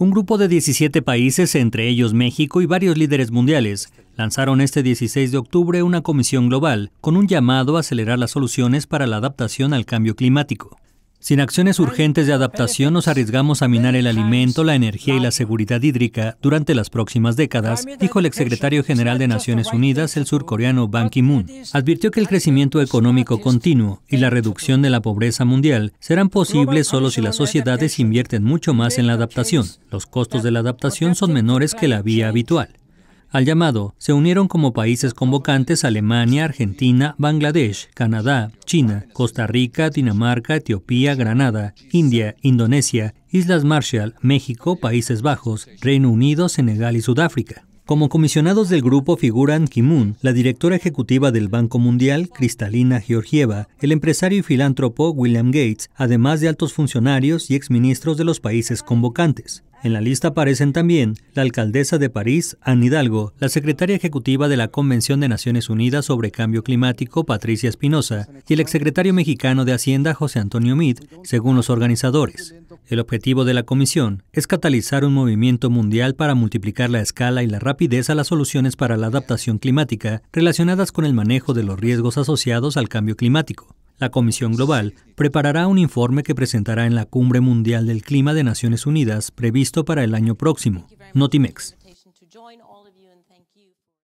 Un grupo de 17 países, entre ellos México y varios líderes mundiales, lanzaron este 16 de octubre una comisión global con un llamado a acelerar las soluciones para la adaptación al cambio climático. Sin acciones urgentes de adaptación nos arriesgamos a minar el alimento, la energía y la seguridad hídrica durante las próximas décadas, dijo el exsecretario general de Naciones Unidas, el surcoreano Ban Ki-moon. Advirtió que el crecimiento económico continuo y la reducción de la pobreza mundial serán posibles solo si las sociedades invierten mucho más en la adaptación. Los costos de la adaptación son menores que la vía habitual. Al llamado se unieron como países convocantes Alemania, Argentina, Bangladesh, Canadá, China, Costa Rica, Dinamarca, Etiopía, Granada, India, Indonesia, Islas Marshall, México, Países Bajos, Reino Unido, Senegal y Sudáfrica. Como comisionados del grupo figuran Kimun, la directora ejecutiva del Banco Mundial, Cristalina Georgieva, el empresario y filántropo William Gates, además de altos funcionarios y exministros de los países convocantes. En la lista aparecen también la alcaldesa de París, Anne Hidalgo, la secretaria ejecutiva de la Convención de Naciones Unidas sobre Cambio Climático, Patricia Espinosa, y el exsecretario mexicano de Hacienda, José Antonio Meade, según los organizadores. El objetivo de la comisión es catalizar un movimiento mundial para multiplicar la escala y la rapidez a las soluciones para la adaptación climática relacionadas con el manejo de los riesgos asociados al cambio climático. La Comisión Global preparará un informe que presentará en la Cumbre Mundial del Clima de Naciones Unidas previsto para el año próximo, Notimex.